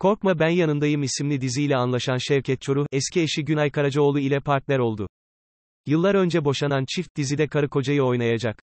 Korkma Ben Yanındayım isimli diziyle anlaşan Şevket Çoruh, eski eşi Günay Karacaoğlu ile partner oldu. Yıllar önce boşanan çift dizide karı kocayı oynayacak.